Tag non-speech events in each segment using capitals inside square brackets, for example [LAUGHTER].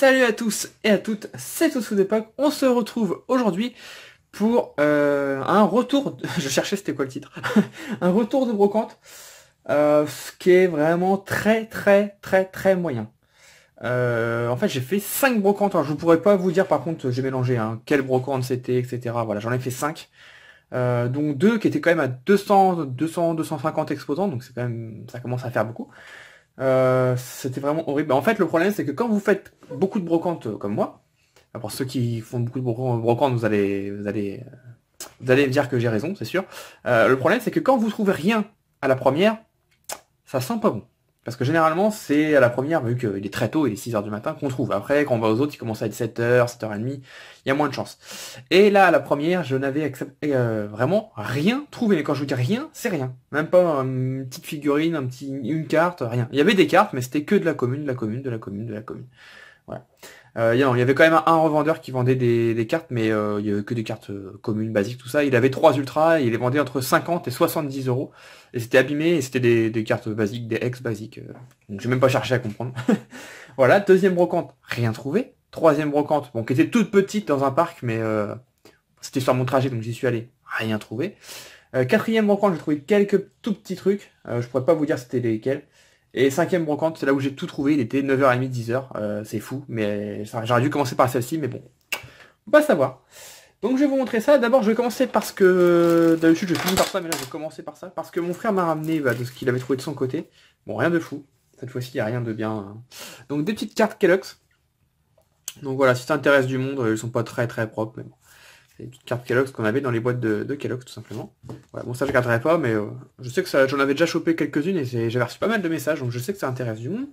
Salut à tous et à toutes, c'est sous d'époque. On se retrouve aujourd'hui pour euh, un retour. [LAUGHS] Je cherchais c'était quoi le titre. [LAUGHS] un retour de brocante, euh, ce qui est vraiment très très très très moyen. Euh, en fait, j'ai fait 5 brocantes. je ne pourrais pas vous dire, par contre, j'ai mélangé hein, quel brocante c'était, etc. Voilà, j'en ai fait 5. donc 2 qui étaient quand même à 200, 200, 250 exposants, donc c'est quand même, ça commence à faire beaucoup. Euh, c'était vraiment horrible. Bah, en fait, le problème, c'est que quand vous faites beaucoup de brocantes euh, comme moi, pour ceux qui font beaucoup de brocantes, vous allez, vous allez, euh, vous allez dire que j'ai raison, c'est sûr. le problème, c'est que quand vous trouvez rien à la première, ça sent pas bon. Parce que généralement, c'est à la première, vu qu'il est très tôt, il est 6h du matin, qu'on trouve. Après, quand on va aux autres, il commence à être 7h, 7h30, il y a moins de chance. Et là, à la première, je n'avais euh, vraiment rien trouvé. Mais quand je vous dis rien, c'est rien. Même pas une petite figurine, un petit, une carte, rien. Il y avait des cartes, mais c'était que de la commune, de la commune, de la commune, de la commune. Voilà. Euh, il y avait quand même un revendeur qui vendait des, cartes, mais euh, il n'y avait que des cartes euh, communes, basiques, tout ça. Il avait trois ultras il les vendait entre 50 et 70 euros. Et c'était abîmé et c'était des, cartes basiques, des ex basiques. Donc j'ai même pas cherché à comprendre. [LAUGHS] voilà, deuxième brocante, rien trouvé. Troisième brocante, bon, qui était toute petite dans un parc, mais c'était sur mon trajet, donc j'y suis allé. Rien trouvé. quatrième brocante, j'ai trouvé quelques tout petits trucs. je pourrais pas vous dire c'était lesquels. Et cinquième brocante, c'est là où j'ai tout trouvé, il était 9h30, 10h, euh, c'est fou, mais j'aurais dû commencer par celle-ci, mais bon, on va savoir. Donc je vais vous montrer ça, d'abord je vais commencer parce que, d'habitude je finis par ça, mais là je vais commencer par ça, parce que mon frère m'a ramené bah, de ce qu'il avait trouvé de son côté, bon rien de fou, cette fois-ci il n'y a rien de bien. Hein. Donc des petites cartes Kellogg's, donc voilà, si ça intéresse du monde, elles euh, sont pas très très propres, mais bon des cartes Kellogg's qu'on avait dans les boîtes de, de tout simplement. bon ça je garderai pas, mais euh, je sais que j'en avais déjà chopé quelques-unes et j'ai reçu pas mal de messages, donc je sais que ça intéresse du monde.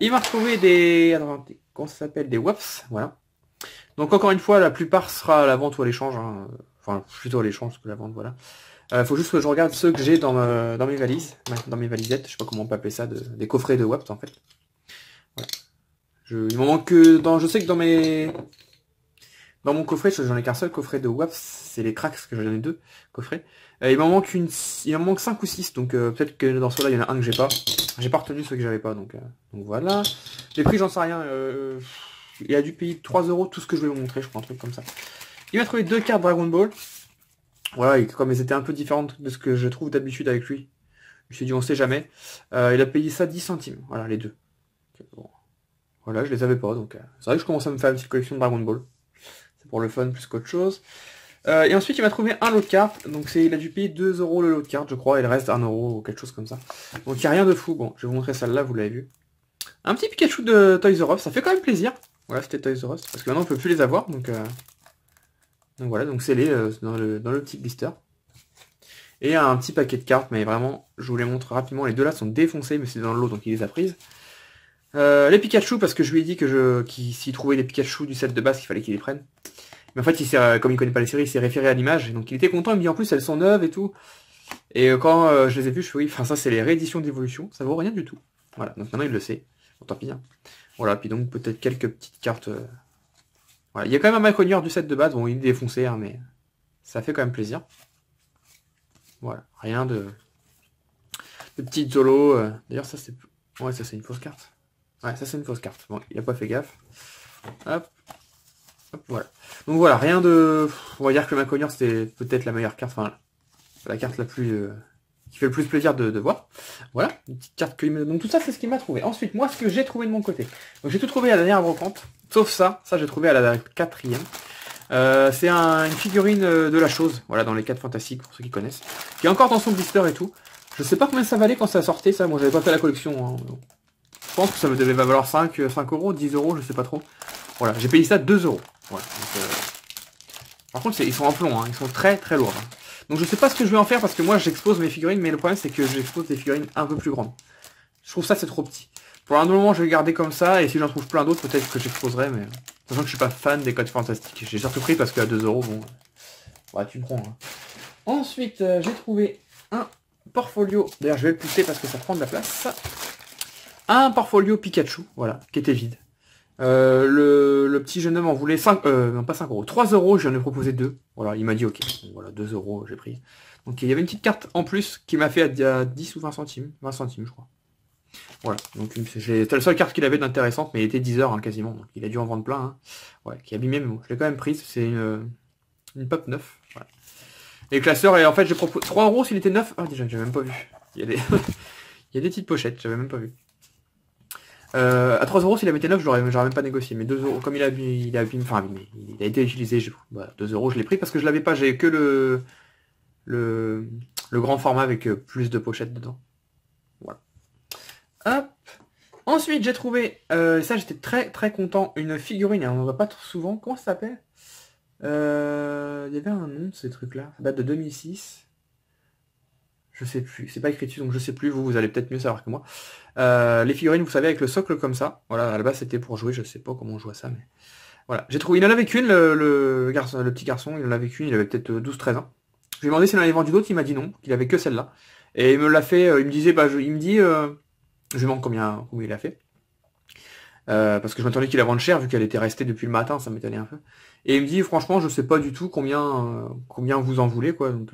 Il va retrouvé des. Alors, comment s'appelle Des WAPS, voilà. Donc encore une fois, la plupart sera à la vente ou à l'échange. Hein. Enfin, plutôt à l'échange que la vente, voilà. Euh, faut juste que je regarde ceux que j'ai dans, euh, mes valises, dans mes valisettes, je sais pas comment on peut appeler ça, des coffrets de WAPS en fait. Il me manque dans. Je sais que dans mes dans mon coffret, j'en ai qu'un seul coffret de WAPS, c'est les cracks, que j'en ai deux coffrets. Euh, il m'en manque une, il m'en manque 5 ou 6, donc euh, peut-être que dans ceux-là, il y en a un que j'ai pas. J'ai pas retenu ceux que j'avais pas, donc, euh, donc, voilà. Les prix, j'en sais rien. il a dû payer 3 euros tout ce que je vais vous montrer, je crois, un truc comme ça. Il m'a trouvé deux cartes Dragon Ball. Voilà, comme elles étaient un peu différentes de ce que je trouve d'habitude avec lui, je me suis dit, on sait jamais. il a payé ça 10 centimes, voilà, les deux. Voilà, je les avais pas, donc c'est vrai que je commence à me faire une petite collection de Dragon Ball pour le fun plus qu'autre chose. Euh, et ensuite, il m'a trouvé un lot de cartes. Donc, c'est, il a dû payer 2 euros le lot de cartes, je crois, Il reste 1 euro ou quelque chose comme ça. Donc, il n'y a rien de fou. Bon, je vais vous montrer celle-là, vous l'avez vu. Un petit Pikachu de Toys R ça fait quand même plaisir. Voilà, c'était Toys R Us, parce que maintenant, on peut plus les avoir. Donc, euh, donc voilà, donc c'est les euh, dans, le, petit blister. Et un petit paquet de cartes, mais vraiment, je vous les montre rapidement. Les deux là sont défoncés, mais c'est dans le lot, donc il les a prises. les Pikachu, parce que je lui ai dit que je, qui trouvait les Pikachu du set de base, qu'il fallait qu'il les prenne. Mais en fait, euh, comme il connaît pas les séries, il s'est référé à l'image. Donc il était content, il me dit en plus elles sont neuves et tout. Et euh, quand euh, je les ai vues, je suis oui, enfin ça c'est les rééditions d'évolution, ça vaut rien du tout. Voilà, donc maintenant il le sait. tant pis. Hein. Voilà, puis donc peut-être quelques petites cartes. Voilà, il y a quand même un Maconnier du set de base, bon il est défoncé, hein, mais ça fait quand même plaisir. Voilà, rien de, de petites Zolo. D'ailleurs ça c'est... Ouais, ça c'est une fausse carte. Ouais, ça c'est une fausse carte. Bon, il a pas fait gaffe. Hop voilà. Donc voilà, rien de. On va dire que Macognor c'était peut-être la meilleure carte, enfin la carte la plus. Euh, qui fait le plus plaisir de, voir. Voilà, une petite carte que Donc tout ça c'est ce qu'il m'a trouvé. Ensuite, moi ce que j'ai trouvé de mon côté. Donc j'ai tout trouvé à la dernière brocante, sauf ça, ça j'ai trouvé à la quatrième. Euh, c'est un, une figurine euh, de la chose, voilà, dans les 4 fantastiques pour ceux qui connaissent. Qui est encore dans son blister et tout. Je sais pas combien ça valait quand ça sortait, ça, moi j'avais pas fait la collection. Hein. Je pense que ça me devait valoir 5, 5 euros, 10 euros, je sais pas trop. Voilà, j'ai payé ça 2 euros. Euh, par contre, ils sont en plomb, hein, ils sont très très lourds. Hein. Donc je sais pas ce que je vais en faire parce que moi j'expose mes figurines, mais le problème c'est que j'expose des figurines un peu plus grandes. Je trouve ça c'est trop petit. Pour un moment je vais garder comme ça et si j'en trouve plein d'autres peut-être que j'exposerai, mais... Sachant que je suis pas fan des codes fantastiques. J'ai surtout pris parce qu'à 2€, bon... Ouais tu prends. Hein. Ensuite euh, j'ai trouvé un portfolio. D'ailleurs je vais le pousser parce que ça prend de la place. Un portfolio Pikachu, voilà, qui était vide. Euh, le, petit jeune homme en voulait 5, euh, non pas 5 euros, 3 euros, j'en ai proposé 2. Voilà, il m'a dit ok, voilà, 2 euros, j'ai pris. Donc il y avait une petite carte en plus qui m'a fait à, 10 ou 20 centimes, 20 centimes je crois. Voilà, donc c'était la seule carte qu'il avait d'intéressante, mais il était 10 heures hein, quasiment, donc il a dû en vendre plein. Hein. Ouais, qui a abîmé, mais je l'ai quand même prise, c'est une, euh, pop 9. Les classeurs, et en fait, j'ai proposé... 3 euros s'il était neuf. Ah déjà, j'ai même pas vu. Il y a des, [LAUGHS] il y a des petites pochettes, j'avais même pas vu. Euh, à 3 euros, s'il avait été neuf, je n'aurais même pas négocié. Mais 2 euros, comme il a, il a, il a été utilisé, je, 2 euros, je l'ai pris parce que je l'avais pas. J'ai que le, le, grand format avec euh, plus de pochettes dedans. Voilà. Hop. Ensuite, j'ai trouvé, euh, ça j'étais très très content, une figurine, on ne voit pas trop souvent. Comment ça s'appelle euh, Il y avait un nom de ces trucs-là. Ça date de 2006 je sais plus, c'est pas écrit dessus, donc je sais plus, vous, vous allez peut-être mieux savoir que moi. Euh, les figurines, vous savez, avec le socle comme ça. Voilà, à la base c'était pour jouer, je sais pas comment on joue à ça, mais. Voilà. J'ai trouvé. Il en avait qu'une, le, le, garçon, le petit garçon, il en avait qu'une, il avait peut-être 12-13 euh, ans. Je lui ai demandé s'il en avait vendu d'autres, il m'a dit non, qu'il avait que celle-là. Et il me l'a fait, euh, il me disait, bah je, il me dit, je lui demande combien, il a fait. parce que je m'attendais qu'il la vende cher vu qu'elle était restée depuis le matin, ça m'étonnait un peu. Et il me dit franchement je sais pas du tout combien combien vous en voulez quoi donc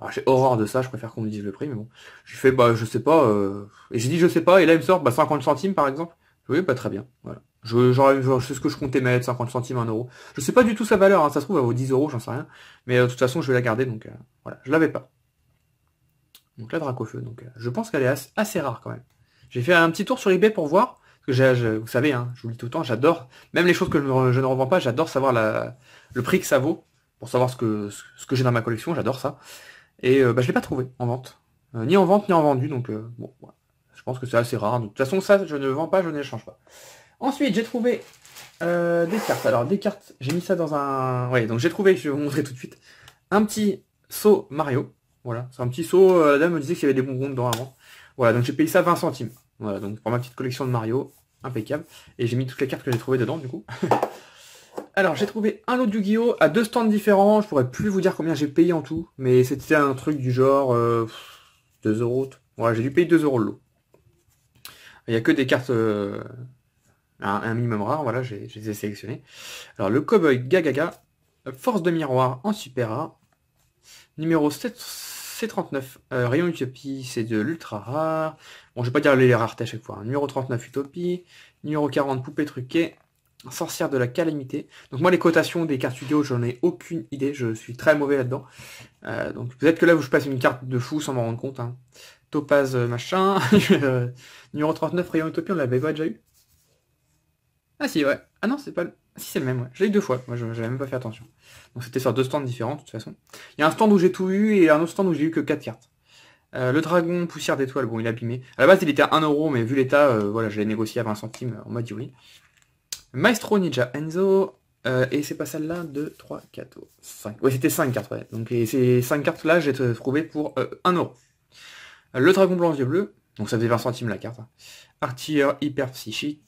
alors ah, j'ai horreur de ça, je préfère qu'on me dise le prix, mais bon. J'ai fait, bah je sais pas, euh, et j'ai dit je sais pas, et là il me sort bah 50 centimes par exemple. Oui, pas bah, très bien, voilà. Je, sais ce que je comptais mettre, 50 centimes, 1 euro. Je sais pas du tout sa valeur, hein. ça se trouve, elle vaut 10 euros, j'en sais rien. Mais euh, de toute façon, je vais la garder, donc euh, voilà, je l'avais pas. Donc la Dracofeu, donc je pense qu'elle est assez, rare quand même. J'ai fait un petit tour sur eBay pour voir, parce que j'ai, vous savez, hein, je vous le dis tout le temps, j'adore, même les choses que je, ne revends pas, j'adore savoir la, le prix que ça vaut, pour savoir ce que, ce que j'ai dans ma collection, j'adore ça. Et euh, bah, je l'ai pas trouvé en vente. Euh, ni en vente, ni en vendu. Donc euh, bon, je pense que c'est assez rare. de toute façon, ça, je ne vends pas, je ne change pas. Ensuite, j'ai trouvé des cartes. Alors des cartes, j'ai mis ça dans un. Ouais, donc j'ai trouvé, je vais vous montrer tout de suite. Un petit saut Mario. Voilà, c'est un petit saut la dame me disait qu'il y avait des bonbons dedans avant. Voilà, donc j'ai payé ça 20 centimes. Voilà, donc pour ma petite collection de Mario, impeccable. Et j'ai mis toutes les cartes que j'ai trouvées dedans du coup. [LAUGHS] Alors j'ai trouvé un lot du yu à deux stands différents. Je pourrais plus vous dire combien j'ai payé en tout, mais c'était un truc du genre euh, 2 euros. Voilà, j'ai dû payer 2 euros le lot. Il n'y a que des cartes euh, un, minimum rare. Voilà, je les ai sélectionnées. Alors le Cowboy Gagaga, Force de miroir en super rare, numéro 7, C39. Euh, Rayon Utopie, c'est de l'ultra rare. Bon, je vais pas dire les raretés à chaque fois. Hein. Numéro 39 Utopie, numéro 40 Poupée Truquée. Sorcière de la Calamité. Donc moi les cotations des cartes studio, j'en ai aucune idée, je suis très mauvais là-dedans. Euh, donc peut-être que là où je passe une carte de fou sans m'en rendre compte. Hein. Topaz euh, machin. [LAUGHS] Numéro 39, Rayon Utopie, on l'avait déjà eu. Ah si ouais. Ah non, c'est pas le... Si c'est le même, ouais. J'ai eu deux fois, moi j'avais même pas fait attention. Donc c'était sur deux stands différents de toute façon. Il y a un stand où j'ai tout eu et un autre stand où j'ai eu que quatre cartes. Euh, le dragon poussière d'étoiles, bon il est abîmé. À la base il était à 1€, mais vu l'état, voilà, j'ai l'ai négocié à 20 centimes en mode oui. Maestro Ninja Enzo. Euh, et c'est pas celle-là, 2, 3, 4, 5. Ouais, c'était 5 cartes, ouais. Donc et ces 5 cartes-là, j'ai trouvé pour 1€. Euh, le dragon blanc aux yeux bleus, donc ça faisait 20 centimes la carte. Hein. Artilleur hyper psychique.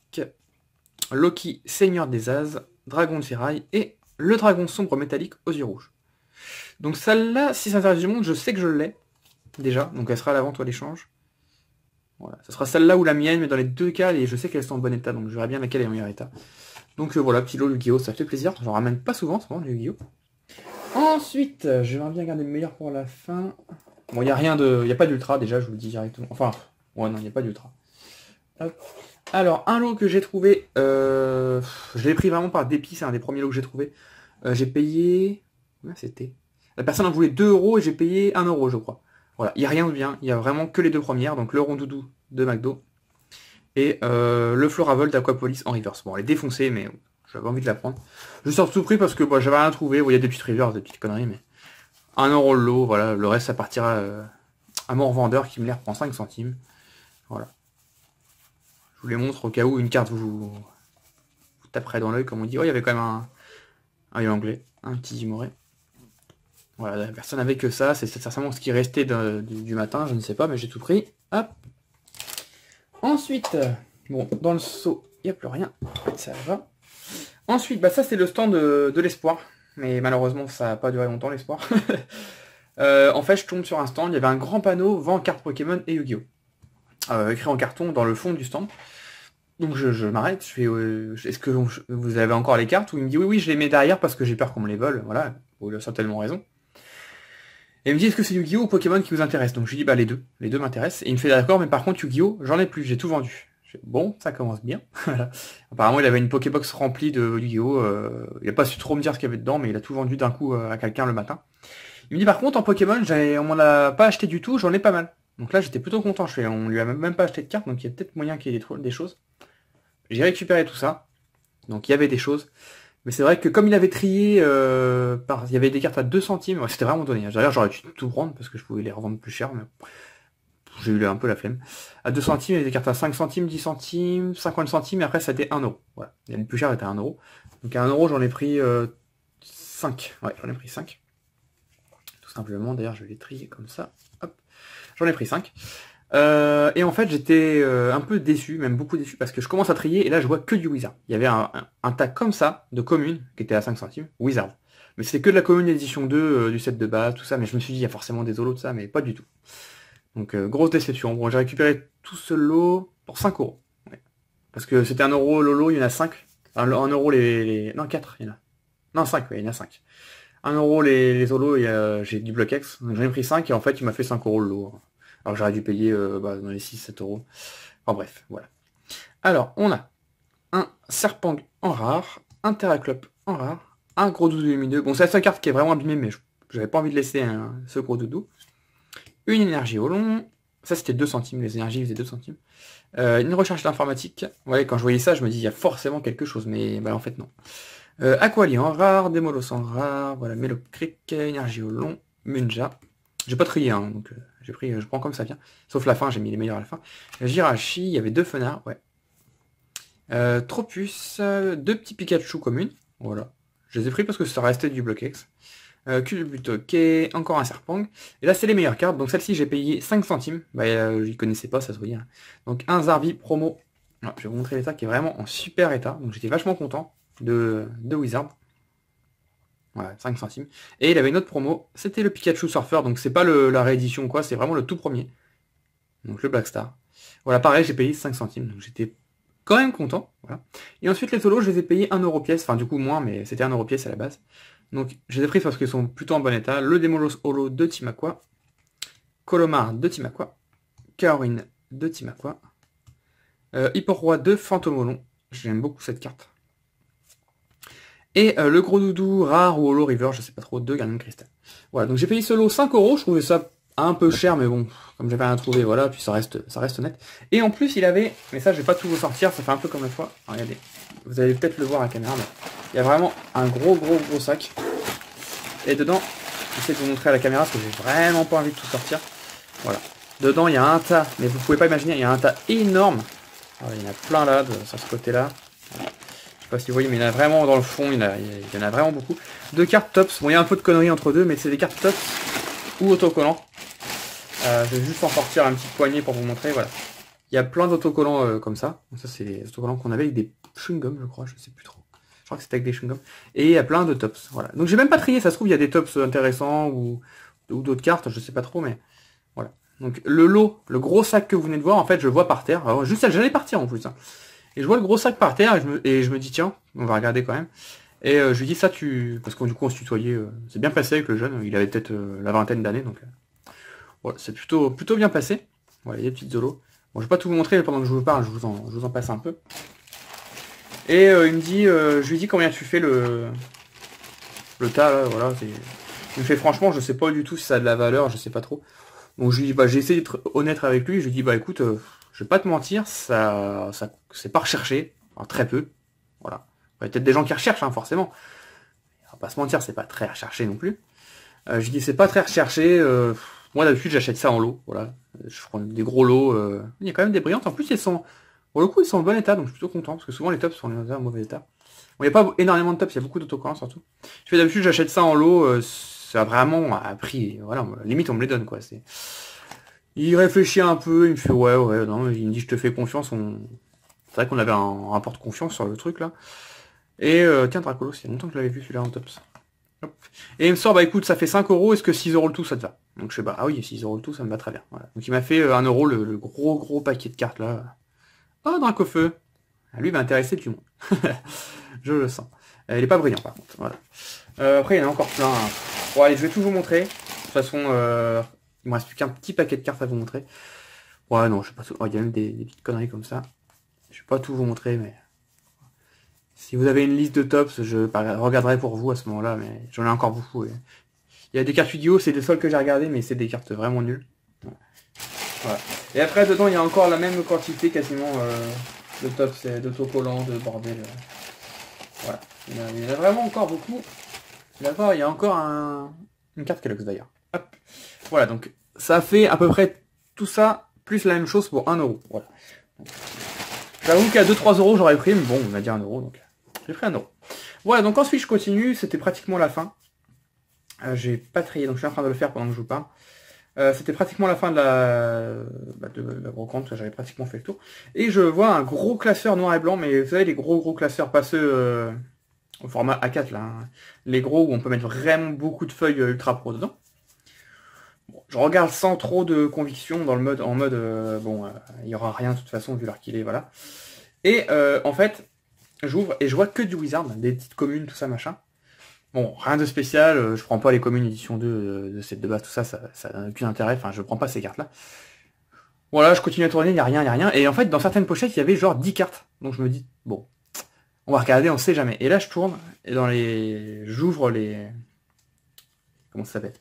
Loki, seigneur des As, dragon de ferraille et le dragon sombre métallique aux yeux rouges. Donc celle-là, si ça intéresse du monde, je sais que je l'ai déjà, donc elle sera à l'avant toi d'échange. Voilà. Ce sera celle-là ou la mienne, mais dans les deux cas, je sais qu'elles sont en bon état, donc je verrai bien laquelle est en meilleur état. Donc euh, voilà, petit lot yu gi ça fait plaisir, j'en ramène pas souvent ce moment, yu gi Ensuite, euh, je vais bien garder le meilleur pour la fin. Bon, il n'y a rien de... Il n'y a pas d'ultra déjà, je vous le dis directement. Enfin, ouais, non, il n'y a pas d'ultra. Alors, un lot que j'ai trouvé, euh, je l'ai pris vraiment par dépit, c'est un des premiers lots que j'ai trouvé. j'ai payé... c'était La personne en voulait 2 euros et j'ai payé 1 euro, je crois. Voilà, il n'y a rien de bien, il n'y a vraiment que les deux premières, donc le rondoudou de McDo et euh, le Floravol d'Aquapolis en reverse. Bon, elle est défoncée, mais j'avais envie de la prendre. Je sors tout prix parce que moi j'avais rien trouvé, il y a des petites rivers, des petites conneries, mais un euro le voilà, le reste ça partira euh, à mon revendeur qui me l'air reprend 5 centimes. Voilà. Je vous les montre au cas où une carte vous, taperait dans l'œil, comme on dit. Oh, il y avait quand même un, anglais, un petit timoré. Voilà, personne n'avait que ça, c'est certainement ce qui restait du, matin, je ne sais pas, mais j'ai tout pris. Hop. Ensuite, bon, dans le seau, il n'y a plus rien. Ça va. Ensuite, bah ça c'est le stand de, l'espoir. Mais malheureusement, ça n'a pas duré longtemps l'espoir. [LAUGHS] Euh, en fait, je tombe sur un stand, il y avait un grand panneau "vent cartes Pokémon et Yu-Gi-Oh! Euh, écrit en carton dans le fond du stand. Donc je, m'arrête, je fais euh, est-ce que vous avez encore les cartes Ou il me dit oui oui je les mets derrière parce que j'ai peur qu'on me les vole, voilà, il a certainement raison il me dit est-ce que c'est Yu-Gi-Oh ou Pokémon qui vous intéresse Donc je lui dis bah les deux, les deux m'intéressent. Et il me fait d'accord, mais par contre Yu-Gi-Oh, j'en ai plus, j'ai tout vendu. bon, ça commence bien. [LAUGHS] Apparemment il avait une Pokébox remplie de Yu-Gi-Oh. Euh, il a pas su trop me dire ce qu'il y avait dedans, mais il a tout vendu d'un coup euh, à quelqu'un le matin. Il me dit par contre en Pokémon, on m'en a pas acheté du tout, j'en ai pas mal. Donc là j'étais plutôt content, je fais, on lui a même pas acheté de cartes, donc il y a peut-être moyen qu'il y ait des choses. J'ai récupéré tout ça. Donc il y avait des choses. Mais c'est vrai que comme il avait trié, euh, par... il y avait des cartes à 2 centimes, c'était vraiment donné. D'ailleurs, j'aurais dû tout prendre parce que je pouvais les revendre plus cher, mais j'ai eu un peu la flemme. À 2 centimes, il y avait des cartes à 5 centimes, 10 centimes, 50 centimes, et après, ça été 1 euro. Voilà. le plus cher était 1 euro. Donc à 1 euro, j'en ai pris 5. Euh, ouais, j'en ai pris 5. Tout simplement, d'ailleurs, je vais les trier comme ça. Hop. J'en ai pris 5. Euh, et en fait, j'étais euh, un peu déçu, même beaucoup déçu, parce que je commence à trier et là, je vois que du Wizard. Il y avait un, un, tas comme ça de communes qui était à 5 centimes, Wizard. Mais c'était que de la commune édition 2, euh, du set de base, tout ça. Mais je me suis dit, il y a forcément des holos de ça, mais pas du tout. Donc, euh, grosse déception. Bon, j'ai récupéré tout ce lot pour 5 euros. Parce que c'était 1 euro lolo, il y en a 5. Enfin, 1 euro les, les, Non, 4, il y en a. Non, 5, oui, il y en a 5. 1 euro les, les j'ai du bloc X. Donc j'en ai pris 5 et en fait, il m'a fait 5 euros le lot alors j'aurais dû payer euh, bah, dans les 6-7 euros. En bref, voilà. Alors, on a un Serpang en rare, un Terraclope en rare, un gros doudou lumineux. Bon, c'est la seule carte qui est vraiment abîmée, mais j'avais pas envie de laisser hein, ce gros doudou. Une énergie au long. Ça, c'était 2 centimes, les énergies faisaient 2 centimes. Euh, une recherche d'informatique. Ouais, quand je voyais ça, je me dis, il y a forcément quelque chose, mais bah, en fait, non. Euh, en rare, Démolos en rare, voilà, Melocric, énergie au long, Munja. J'ai pas trié, hein, donc... Euh, j'ai pris, euh, je prends comme ça vient. Sauf la fin, j'ai mis les meilleurs à la fin. Euh, Jirachi, il y avait deux fenards, ouais. Euh, Tropus, deux petits Pikachu communes. Voilà. Je les ai pris parce que ça restait du Bloquex. Euh, est encore un Serpang. Et là, c'est les meilleures cartes. Donc celle-ci, j'ai payé 5 centimes. Bah, je ne connaissais pas, ça se voyait. Hein. Donc un Zarvi promo. Ah, je vais vous montrer l'état qui est vraiment en super état. Donc j'étais vachement content de, de Wizard. Ouais, 5 centimes. Et il avait une autre promo, c'était le Pikachu Surfer, donc c'est pas le, la réédition quoi, c'est vraiment le tout premier. Donc le Black Star. Voilà, pareil, j'ai payé 5 centimes, donc j'étais quand même content. Voilà. Et ensuite les solos, je les ai payés 1 euro pièce, enfin du coup moins, mais c'était 1 euro pièce à la base. Donc je les ai pris parce qu'ils sont plutôt en bon état. Le Demolos Holo de Timaqua, Colomar de Timaqua, Kaorin de Timaqua, euh, Hipporoi de Fantomolon, j'aime beaucoup cette carte. Et euh, le gros doudou rare ou Holo River, je sais pas trop, de Garden Crystal. Voilà, donc j'ai payé ce lot 5 euros, je trouvais ça un peu cher, mais bon, comme j'avais rien trouvé, voilà, puis ça reste, ça reste net. Et en plus, il avait, mais ça, je vais pas tout vous sortir, ça fait un peu comme la fois, regardez, vous allez peut-être le voir à la caméra, mais il y a vraiment un gros, gros, gros sac. Et dedans, j'essaie de vous montrer à la caméra, parce que j'ai vraiment pas envie de tout sortir. Voilà. Dedans, il y a un tas, mais vous pouvez pas imaginer, il y a un tas énorme. Ah, il y en a plein là, de, sur ce côté-là pas si vous voyez, mais il y en a vraiment dans le fond, il y en a, vraiment beaucoup. de cartes tops. Bon, il y a un peu de conneries entre deux, mais c'est des cartes tops ou autocollants. Euh, je vais juste en sortir un petit poignet pour vous montrer, voilà. Il y a plein d'autocollants euh, comme ça. ça, c'est des autocollants qu'on avait avec des chewing-gums, je crois, je sais plus trop. Je crois que c'était avec des chewing Et il y a plein de tops, voilà. Donc j'ai même pas trié, ça se trouve, il y a des tops intéressants ou, d'autres cartes, je sais pas trop, mais voilà. Donc le lot, le gros sac que vous venez de voir, en fait, je vois par terre. Alors, juste, j'allais partir en plus. Hein. Et je vois le gros sac par terre et je me, dis tiens, on va regarder quand même. Et euh, je lui dis ça tu. Parce qu'on du coup on se tutoyait, euh, c'est bien passé avec le jeune, il avait peut-être euh, la vingtaine d'années, donc voilà, c'est plutôt plutôt bien passé. Voilà, il y a petites zolos. Bon je vais pas tout vous montrer pendant que je vous parle, je vous en, je vous en passe un peu. Et il me dit, je lui dis combien tu fais le. Le tas là, voilà, c'est. Il me fait franchement, je sais pas du tout si ça a de la valeur, je sais pas trop. Donc je lui dis bah j'ai essayé d'être honnête avec lui, je lui dis bah écoute, je vais pas te mentir, ça, ça c'est pas recherché, très peu. Voilà. Il y a peut-être des gens qui recherchent, hein, forcément. On va pas se mentir, c'est pas très recherché non plus. Euh, je dis c'est pas très recherché. Euh, moi d'habitude j'achète ça en lot. Voilà. Je prends des gros lots. Euh, il y a quand même des brillantes. En plus ils sont. Pour le coup, ils sont en bon état, donc je suis plutôt content, parce que souvent les tops sont en mauvais état. Bon, il n'y a pas énormément de tops, il y a beaucoup d'autocollants surtout. Je fais d'habitude j'achète ça en lot, ça a vraiment à prix. Voilà, limite on me les donne quoi. C'est. Il réfléchit un peu, il me fait ouais ouais non, il me dit je te fais confiance, on... c'est vrai qu'on avait un rapport de confiance sur le truc là. Et euh, tiens Dracolo, c'est longtemps que je l'avais vu celui-là en tops. Et il me sort bah écoute ça fait 5 euros, est-ce que 6 euros le tout ça te va Donc je sais bah ah oui 6 euros le tout ça me va très bien. Donc il m'a fait 1 euh, euro le, gros gros paquet de cartes là. Oh Dracofeu ah, Lui Lui va intéresser du monde. [LAUGHS] je le sens. Euh, il est pas brillant par contre. Voilà. Euh, après il y en a encore plein. Hein. Bon allez je vais tout vous montrer. De toute façon il me reste plus qu'un petit paquet de cartes à vous montrer. Ouais, non, je sais pas. Oh, il y a même des, petites conneries comme ça. Je vais pas tout vous montrer, mais si vous avez une liste de tops, je regarderai pour vous à ce moment-là. Mais j'en ai encore beaucoup. Il y a des cartes vidéo, c'est des seules que j'ai regardé mais c'est des cartes vraiment nulles. Et après, dedans, il y a encore la même quantité quasiment euh, de tops, d'autocollants, de bordel. Voilà. Euh. Il y, en a, vraiment encore beaucoup. Là-bas, il y a encore une carte Kellogg's d'ailleurs. Voilà, donc ça fait à peu près tout ça, plus la même chose pour 1€. Voilà. J'avoue qu'à 2 3€ j'aurais pris, mais bon, on a dit 1€, donc j'ai pris 1€. Voilà, donc ensuite je continue, c'était pratiquement la fin. Euh, j'ai pas trié, donc je suis en train de le faire pendant que je vous parle. Euh, c'était pratiquement la fin de la, bah, de la brocante, j'avais pratiquement fait le tour. Et je vois un gros classeur noir et blanc, mais vous savez, les gros gros classeurs, pas euh, au format A4 là, hein, les gros où on peut mettre vraiment beaucoup de feuilles ultra pro dedans je regarde sans trop de conviction dans le mode, en mode, euh, bon, euh, il n'y aura rien de toute façon vu l'heure qu'il est, voilà. Et euh, en fait, j'ouvre et je vois que du Wizard, des petites communes, tout ça, machin. Bon, rien de spécial, je prends pas les communes édition 2 de cette de base, tout ça, ça, n'a aucun intérêt, enfin je prends pas ces cartes-là. Voilà, je continue à tourner, il n'y a rien, il n'y a rien. Et en fait, dans certaines pochettes, il y avait genre 10 cartes. Donc je me dis, bon, on va regarder, on sait jamais. Et là, je tourne, et dans les... J'ouvre les... Comment ça s'appelle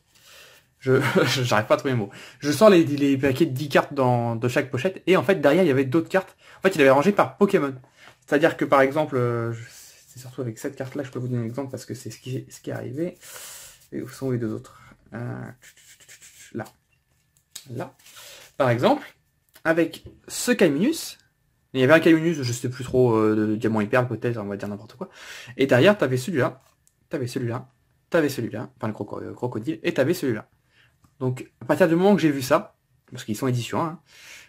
[LAUGHS] je j'arrive pas à trouver le mots. Je sors les, les paquets de 10 cartes dans, de chaque pochette et en fait derrière il y avait d'autres cartes. En fait il avait rangé par Pokémon. C'est-à-dire que par exemple, euh, c'est surtout avec cette carte là je peux vous donner un exemple parce que c'est ce qui, ce qui est arrivé. Et où sont les deux autres euh, Là. Là. Par exemple, avec ce Kaiminus, il y avait un Kaiminus, je sais plus trop, euh, de, diamant hyper, peut-être, on va dire n'importe quoi. Et derrière, tu avais celui-là, tu avais celui-là, tu avais celui-là, enfin le crocodile, et tu avais celui-là. Donc à partir du moment que j'ai vu ça, parce qu'ils sont édition 1,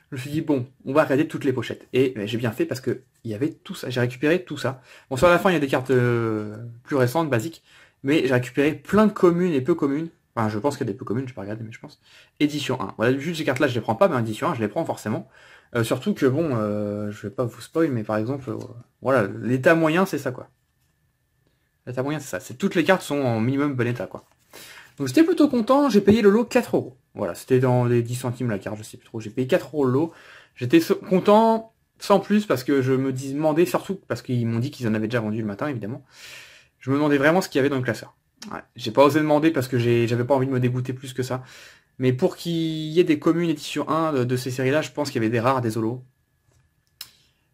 je me suis dit bon, on va regarder toutes les pochettes. Et ben, j'ai bien fait parce que il y avait tout ça, j'ai récupéré tout ça. Bon sur la fin il y a des cartes euh, plus récentes, basiques, mais j'ai récupéré plein de communes et peu communes. Enfin, je pense qu'il y a des peu communes, je pas regarder, mais je pense. Édition 1. Voilà, juste ces cartes-là, je les prends pas, mais édition 1, je les prends forcément. Euh, surtout que, bon, euh, je vais pas vous spoil, mais par exemple, euh, voilà, l'état moyen, c'est ça, quoi. L'état moyen, c'est ça. C'est toutes les cartes sont en minimum bon état, quoi. Donc j'étais plutôt content, j'ai payé le lot 4 euros. Voilà, c'était dans les 10 centimes la carte, je sais plus trop. J'ai payé 4 euros le lot. J'étais content, sans plus, parce que je me demandais, surtout parce qu'ils m'ont dit qu'ils en avaient déjà vendu le matin, évidemment. Je me demandais vraiment ce qu'il y avait dans le classeur. j'ai pas osé demander parce que j'avais pas envie de me dégoûter plus que ça. Mais pour qu'il y ait des communes édition 1 de, ces séries-là, je pense qu'il y avait des rares, des holos.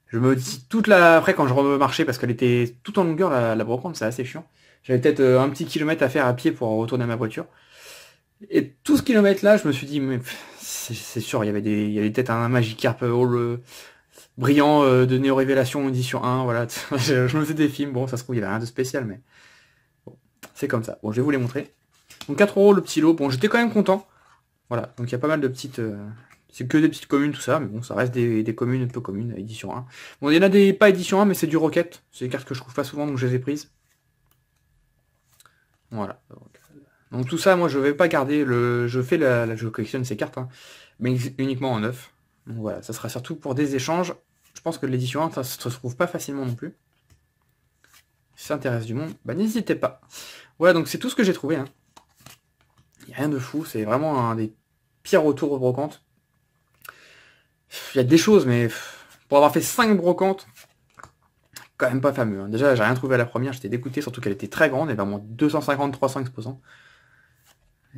Je me dis toute la après quand je remarchais parce qu'elle était tout en longueur la, la brocante, c'est assez chiant. J'avais peut-être euh, un petit kilomètre à faire à pied pour retourner à ma voiture. Et tout ce kilomètre-là, je me suis dit, mais c'est sûr, il y avait des, il y peut-être un Magikarp Hall euh, brillant euh, de Néo Révélation édition 1, voilà. [LAUGHS] je, me faisais des films, bon, ça se trouve, il n'y avait rien de spécial, mais c'est comme ça. Bon, je vais vous les montrer. Donc 4 euros le petit lot, bon, j'étais quand même content. Voilà, donc il y a pas mal de petites... c'est que des petites communes, tout ça, mais bon, ça reste des, des communes, peu communes, édition 1. Bon, il y en a des pas édition 1, mais c'est du Rocket. C'est des cartes que je trouve pas souvent, donc je les ai prises. Voilà. Euh, donc, tout ça, moi, je vais pas garder le. Je fais la, je collectionne ces cartes, hein, mais uniquement en neuf. Donc voilà, ça sera surtout pour des échanges. Je pense que l'édition 1, ça se trouve pas facilement non plus. Si ça intéresse du monde, bah n'hésitez pas. Voilà, donc c'est tout ce que j'ai trouvé. Hein. n'y a rien de fou, c'est vraiment un des pires retours aux brocantes. Il y a des choses, mais pour avoir fait 5 brocantes, quand même pas fameux. Hein. Déjà, j'ai rien trouvé à la première, j'étais dégoûté, surtout qu'elle était très grande, elle avait vraiment 250-300 exposants.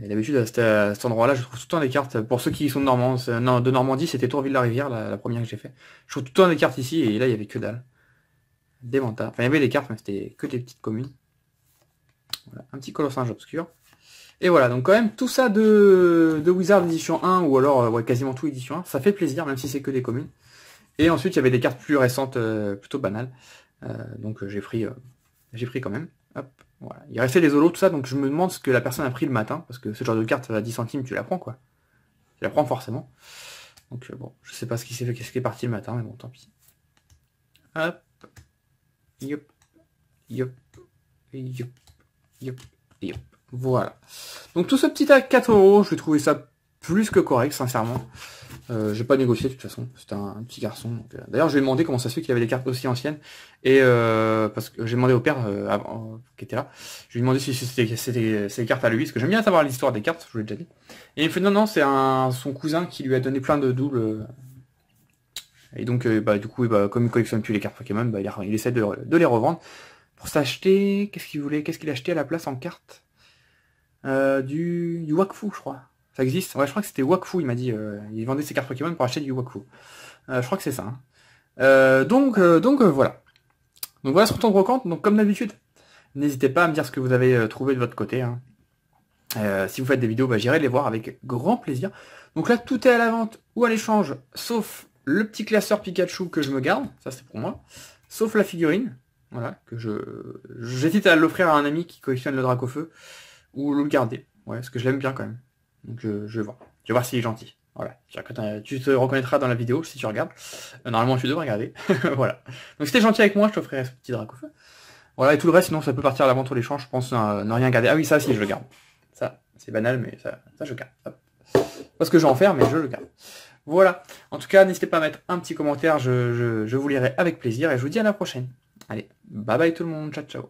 Et d'habitude, à, cet endroit-là, je trouve tout le temps des cartes. Pour ceux qui sont de Normandie, de Normandie c'était Tourville-la-Rivière, la, première que j'ai fait. Je trouve tout le temps des cartes ici, et là, il y avait que dalle. Des mantas. Enfin, il y avait des cartes, mais c'était que des petites communes. Voilà, un petit colossage obscur. Et voilà, donc quand même, tout ça de, Wizard édition 1, ou alors euh, quasiment tout édition 1, ça fait plaisir, même si c'est que des communes. Et ensuite, il y avait des cartes plus récentes, euh, plutôt banales. Euh, donc euh, j'ai pris, euh, j'ai pris quand même. Hop, voilà. Il restait des olos, tout ça, donc je me demande ce que la personne a pris le matin, parce que ce genre de carte, à 10 centimes, tu la prends, quoi. Tu la prends forcément. Donc bon, je sais pas ce qui s'est fait, qu'est-ce qui est parti le matin, mais bon, tant pis. Hop. Yop. Yop. Yop. Yop. Yop. Voilà. Donc tout ce petit à 4 euros, je vais trouver ça plus que correct, sincèrement. Euh, j'ai pas négocié de toute façon, c'était un, petit garçon. Euh, d'ailleurs, je lui ai demandé comment ça se fait qu'il avait des cartes aussi anciennes. Et euh, parce que j'ai demandé au père euh, euh, qui était là, je lui ai demandé si c'était ses cartes à lui, parce que j'aime bien savoir l'histoire des cartes, je vous l'ai déjà dit. Et il me fait non, non, c'est un son cousin qui lui a donné plein de doubles. Et donc, bah, du coup, bah, comme il collectionne plus les cartes Pokémon, bah, il, essaie de, les revendre pour s'acheter. Qu'est-ce qu'il voulait Qu'est-ce qu'il a acheté à la place en cartes du, du Wakfu, je crois. Ça existe Ouais, je crois que c'était Wakfu, il m'a dit. Euh, il vendait ses cartes Pokémon pour acheter du Wakfu. Euh, je crois que c'est ça. Hein. Euh, donc, euh, donc euh, voilà. Donc voilà ce qu'on brocante. Donc comme d'habitude, n'hésitez pas à me dire ce que vous avez trouvé de votre côté. Hein. si vous faites des vidéos, bah, j'irai les voir avec grand plaisir. Donc là, tout est à la vente ou à l'échange, sauf le petit classeur Pikachu que je me garde, ça c'est pour moi, sauf la figurine, voilà, que je j'hésite à l'offrir à un ami qui collectionne le feu. ou le garder, ouais, parce que je l'aime bien quand même. Donc je vais voir. Je voir s'il est gentil. Voilà. Tu te reconnaîtras dans la vidéo si tu regardes. Euh, normalement tu devrais regarder. [LAUGHS] voilà. Donc si t'es gentil avec moi, je t'offrirai ce petit drac au feu. Voilà, et tout le reste, sinon ça peut partir à vente les l'échange, je pense euh, ne rien garder. Ah oui, ça si je le garde. Ça, c'est banal, mais ça, je garde. Parce que je vais en faire, mais je le garde. Voilà. En tout cas, n'hésitez pas à mettre un petit commentaire, je, je vous lirai avec plaisir et je vous dis à la prochaine. Allez, bye bye tout le monde, ciao ciao.